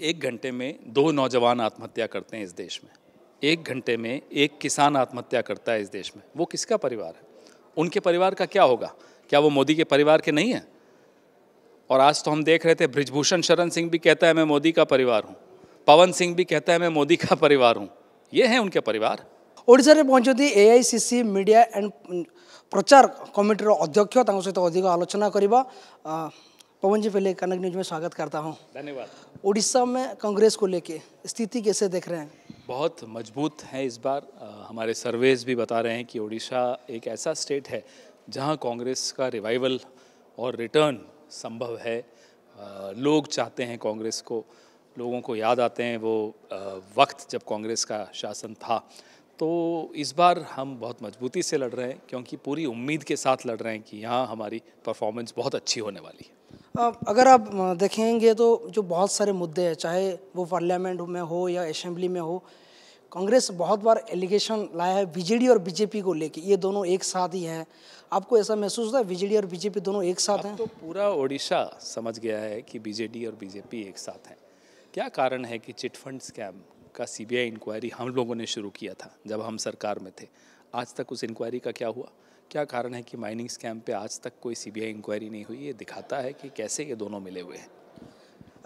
एक घंटे में दो नौजवान आत्महत्या करते हैं इस देश में एक घंटे में एक किसान आत्महत्या करता है इस देश में वो किसका परिवार है उनके परिवार का क्या होगा क्या वो मोदी के परिवार के नहीं है और आज तो हम देख रहे थे ब्रिजभूषण शरण सिंह भी कहता है मैं मोदी का परिवार हूँ पवन सिंह भी कहता है मैं मोदी का परिवार हूँ ये है उनके परिवार ଓଡ଼ିଶାରେ ପହଞ୍ଚନ୍ତି ଏଆଇସିସି सी सी ପ୍ରଚାର କମିଟିର ଅଧ୍ୟକ୍ଷ ତାଙ୍କ ସହିତ अधिक आलोचना करवा पवन जी पहले कनक न्यूज में स्वागत करता हूँ धन्यवाद उड़ीसा में कांग्रेस को लेके स्थिति कैसे देख रहे हैं बहुत मजबूत है इस बार आ, हमारे सर्वेज भी बता रहे हैं कि उड़ीसा एक ऐसा स्टेट है जहाँ कांग्रेस का रिवाइवल और रिटर्न संभव है आ, लोग चाहते हैं कांग्रेस को लोगों को याद आते हैं वो आ, वक्त जब कांग्रेस का शासन था तो इस बार हम बहुत मजबूती से लड़ रहे हैं क्योंकि पूरी उम्मीद के साथ लड़ रहे हैं कि यहाँ हमारी परफॉर्मेंस बहुत अच्छी होने वाली है अगर आप देखेंगे तो जो बहुत सारे मुद्दे हैं चाहे वो पार्लियामेंट में हो या असेंबली में हो कांग्रेस बहुत बार एलिगेशन लाया है बीजेडी और बीजेपी को लेके ये दोनों एक साथ ही हैं आपको ऐसा महसूस होता है बीजेडी और बीजेपी दोनों एक साथ हैं तो पूरा ओडिशा समझ गया है कि बीजेडी और बीजेपी एक साथ हैं क्या कारण है कि चिटफंड स्कैम का सीबीआई इंक्वायरी हम लोगों ने शुरू किया था जब हम सरकार में थे आज तक उस इंक्वायरी का क्या हुआ क्या कारण है कि माइनिंग स्कैम पे आज तक कोई सीबीआई इंक्वायरी नहीं हुई ये दिखाता है कि कैसे ये दोनों मिले हुए हैं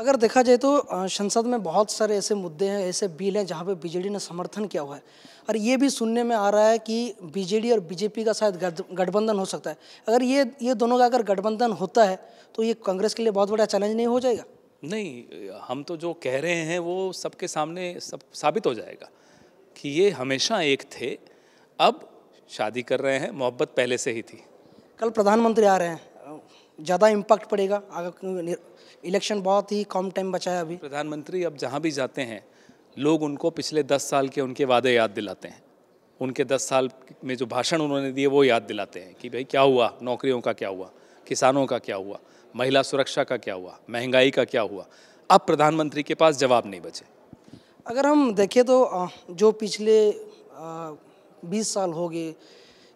अगर देखा जाए तो संसद में बहुत सारे ऐसे मुद्दे हैं ऐसे बिल हैं जहाँ पे बीजेडी ने समर्थन किया हुआ है और ये भी सुनने में आ रहा है कि बीजेडी और बीजेपी का शायद गठबंधन हो सकता है अगर ये ये दोनों का अगर गठबंधन होता है तो ये कांग्रेस के लिए बहुत बड़ा चैलेंज नहीं हो जाएगा नहीं हम तो जो कह रहे हैं वो सबके सामने सब साबित हो जाएगा कि ये हमेशा एक थे अब शादी कर रहे हैं मोहब्बत पहले से ही थी कल प्रधानमंत्री आ रहे हैं ज़्यादा इम्पैक्ट पड़ेगा अगर इलेक्शन बहुत ही कम टाइम बचा है अभी प्रधानमंत्री अब जहाँ भी जाते हैं लोग उनको पिछले दस साल के उनके वादे याद दिलाते हैं उनके दस साल में जो भाषण उन्होंने दिए वो याद दिलाते हैं कि भाई क्या हुआ नौकरियों का क्या हुआ किसानों का क्या हुआ महिला सुरक्षा का क्या हुआ महंगाई का क्या हुआ अब प्रधानमंत्री के पास जवाब नहीं बचे अगर हम देखें तो जो पिछले बीस साल हो गए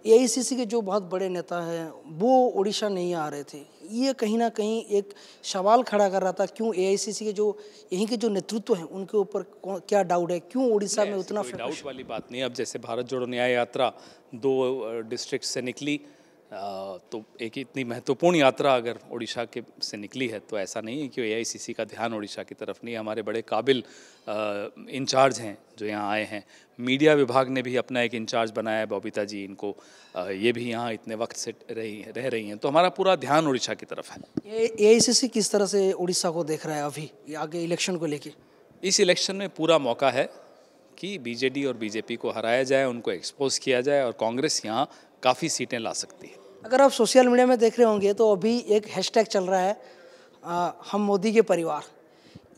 ए के जो बहुत बड़े नेता हैं वो उड़ीसा नहीं आ रहे थे ये कहीं ना कहीं एक सवाल खड़ा कर रहा था क्यों ए के जो यहीं के जो नेतृत्व हैं उनके ऊपर क्या डाउट है क्यों उड़ीसा में उतना डाउट वाली बात नहीं अब जैसे भारत जोड़ो न्याय यात्रा दो डिस्ट्रिक्ट से निकली तो एक इतनी महत्वपूर्ण यात्रा अगर ओडिशा के से निकली है तो ऐसा नहीं है कि ए का ध्यान ओडिशा की तरफ नहीं हमारे बड़े काबिल इंचार्ज हैं जो यहाँ आए हैं मीडिया विभाग ने भी अपना एक इंचार्ज बनाया है बबीता जी इनको ये भी यहाँ इतने वक्त से रही रह रही हैं तो हमारा पूरा ध्यान उड़ीसा की तरफ है ए आई किस तरह से उड़ीसा को देख रहा है अभी आगे इलेक्शन को लेके इस इलेक्शन में पूरा मौका है कि बीजेडी और बीजेपी को हराया जाए उनको एक्सपोज किया जाए और कांग्रेस यहाँ काफ़ी सीटें ला सकती है अगर आप सोशल मीडिया में देख रहे होंगे तो अभी एक हैशटैग चल रहा है आ, हम मोदी के परिवार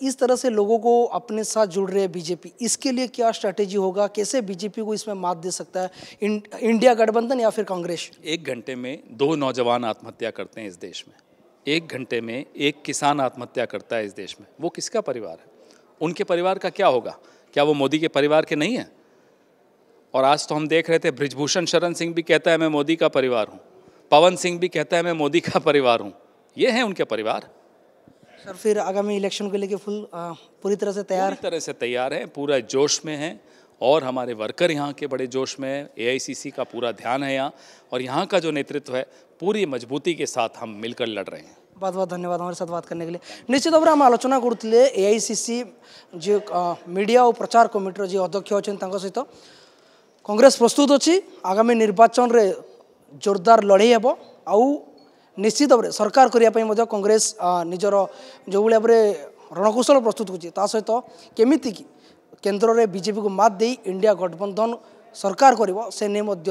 इस तरह से लोगों को अपने साथ जुड़ रहे हैं बीजेपी इसके लिए क्या स्ट्रैटेजी होगा कैसे बीजेपी को इसमें मात दे सकता है इं, इंडिया गठबंधन या फिर कांग्रेस एक घंटे में दो नौजवान आत्महत्या करते हैं इस देश में एक घंटे में एक किसान आत्महत्या करता है इस देश में वो किसका परिवार है उनके परिवार का क्या होगा क्या वो मोदी के परिवार के नहीं है और आज तो हम देख रहे थे ब्रिजभूषण शरण सिंह भी कहता है मैं मोदी का परिवार हूँ पवन सिंह भी कहता है मैं मोदी का परिवार हूँ ये हैं उनके परिवार सर फिर आगामी इलेक्शन के लिए फुल पूरी तरह से तैयार पूरी तरह से तैयार है पूरा जोश में है और हमारे वर्कर यहाँ के बड़े जोश में है एआईसीसी का पूरा ध्यान है यहाँ और यहाँ का जो नेतृत्व है पूरी मजबूती के साथ हम मिलकर लड़ रहे हैं बहुत बहुत धन्यवाद हमारे साथ बात करने के लिए निश्चित भाव हम आलोचना करुले तो सी जो मीडिया और प्रचार कमिटर जी अध्यक्ष अच्छा सहित प्रस्तुत अच्छी आगामी निर्वाचन নির্বাচনের जोरदार लड़े हे आउ ନିଶ୍ଚିତ ଭାବରେ ସରକାର କରିବା ପାଇଁ ମଧ୍ୟ କଂଗ୍ରେସ ନିଜର ଯେଉଁଭଳି ଭାବରେ ରଣକୌଶଳ ପ୍ରସ୍ତୁତ କରୁଛି ତା ସହିତ କେମିତିକି କେନ୍ଦ୍ରରେ ବିଜେପିକୁ ମାତ ଦେଇ ଇଣ୍ଡିଆ ଗଠବନ୍ଧନ ସରକାର କରିବ ସେ ନେଇ ମଧ୍ୟ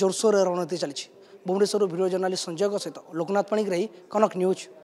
ଜୋରସୋରରେ ରଣନୀତି ଚାଲିଛି ଭୁବନେଶ୍ୱରରୁ ଭିଡ଼ିଓ ଜର୍ଣ୍ଣାଲିଷ୍ଟ ସଞ୍ଜୟଙ୍କ ସହିତ ଲୋକନାଥ ପାଣିଗ୍ରାହୀ କନକ ନ୍ୟୁଜ୍